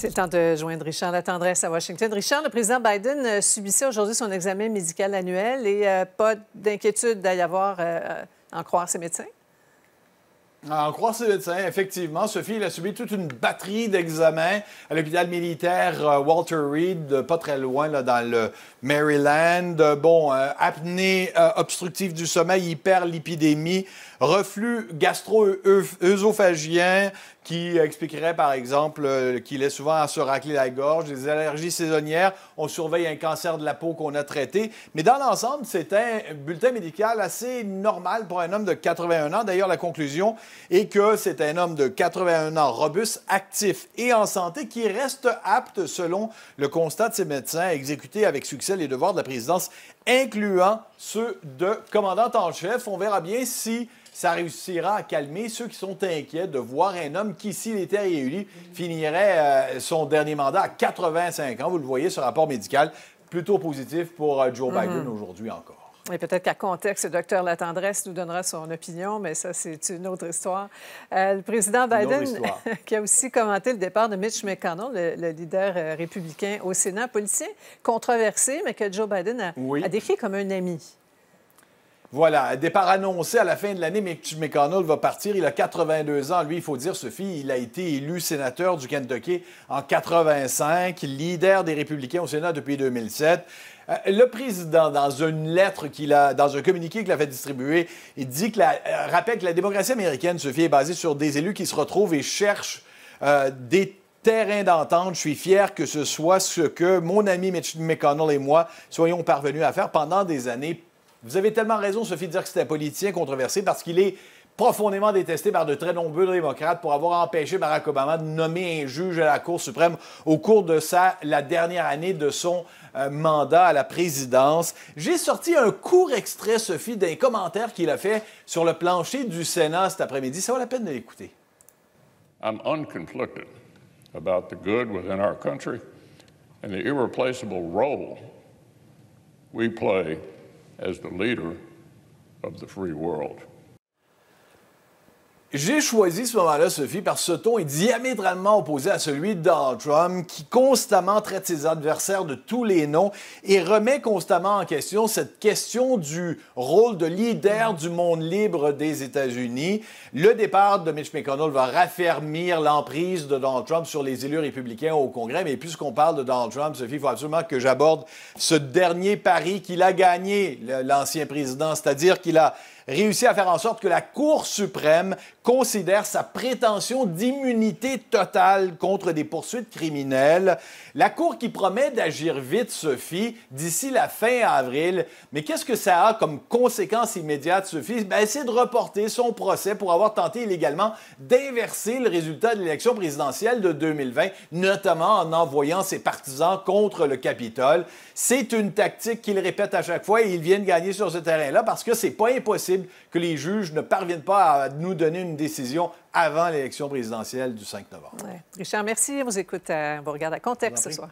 C'est le temps de joindre Richard La Tendresse à Washington. Richard, le président Biden euh, subissait aujourd'hui son examen médical annuel et euh, pas d'inquiétude d'y avoir euh, en croire ses médecins? En croire ses médecins, effectivement, Sophie, il a subi toute une batterie d'examens à l'hôpital militaire euh, Walter Reed, euh, pas très loin, là, dans le Maryland. Euh, bon, apnée obstructive du sommeil, hyperlipidémie, reflux gastro-œsophagien qui expliquerait, par exemple, qu'il est souvent à se racler la gorge, des allergies saisonnières, on surveille un cancer de la peau qu'on a traité. Mais dans l'ensemble, c'est un bulletin médical assez normal pour un homme de 81 ans. D'ailleurs, la conclusion, et que c'est un homme de 81 ans robuste, actif et en santé qui reste apte, selon le constat de ses médecins, à exécuter avec succès les devoirs de la présidence, incluant ceux de commandant en chef. On verra bien si ça réussira à calmer ceux qui sont inquiets de voir un homme qui, s'il était réuni, finirait euh, son dernier mandat à 85 ans. Vous le voyez, ce rapport médical plutôt positif pour euh, Joe mm-hmm. Biden aujourd'hui encore. Et peut-être qu'à contexte, le docteur Latendresse nous donnera son opinion, mais ça, c'est une autre histoire. Euh, le président Biden, qui a aussi commenté le départ de Mitch McConnell, le, leader euh, républicain au Sénat, policier controversé, mais que Joe Biden a, a décrit comme un ami. Voilà, départ annoncé à la fin de l'année, Mitch McConnell va partir. Il a 82 ans. Lui, il faut dire, Sophie, il a été élu sénateur du Kentucky en 85, leader des républicains au Sénat depuis 2007. Euh, le président, dans une lettre qu'il a, dans un communiqué qu'il a fait distribuer, il dit que la, euh, rappelle que la démocratie américaine, Sophie, est basée sur des élus qui se retrouvent et cherchent euh, des terrains d'entente. Je suis fier que ce soit ce que mon ami Mitch McConnell et moi soyons parvenus à faire pendant des années vous avez tellement raison, Sophie, de dire que c'est un politicien controversé parce qu'il est profondément détesté par de très nombreux démocrates pour avoir empêché Barack Obama de nommer un juge à la Cour suprême au cours de sa, la dernière année de son euh, mandat à la présidence. J'ai sorti un court extrait, Sophie, d'un commentaire qu'il a fait sur le plancher du Sénat cet après-midi. Ça vaut la peine de l'écouter. I'm unconflicted about the good within our country and the irreplaceable role we play as the leader of the free world. J'ai choisi ce moment-là, Sophie, parce que ce ton est diamétralement opposé à celui de Donald Trump, qui constamment traite ses adversaires de tous les noms et remet constamment en question cette question du rôle de leader du monde libre des États-Unis. Le départ de Mitch McConnell va raffermir l'emprise de Donald Trump sur les élus républicains au Congrès. Mais puisqu'on parle de Donald Trump, Sophie, il faut absolument que j'aborde ce dernier pari qu'il a gagné, l'ancien président, c'est-à-dire qu'il a réussi à faire en sorte que la Cour suprême considère sa prétention d'immunité totale contre des poursuites criminelles. La Cour qui promet d'agir vite, Sophie, d'ici la fin avril. Mais qu'est-ce que ça a comme conséquence immédiate, Sophie? Ben, c'est de reporter son procès pour avoir tenté illégalement d'inverser le résultat de l'élection présidentielle de 2020, notamment en envoyant ses partisans contre le Capitole. C'est une tactique qu'il répète à chaque fois et ils viennent gagner sur ce terrain-là parce que c'est pas impossible que les juges ne parviennent pas à nous donner une décision avant l'élection présidentielle du 5 novembre. Richard, merci. On vous écoute, euh, on vous regarde à Contexte ce soir.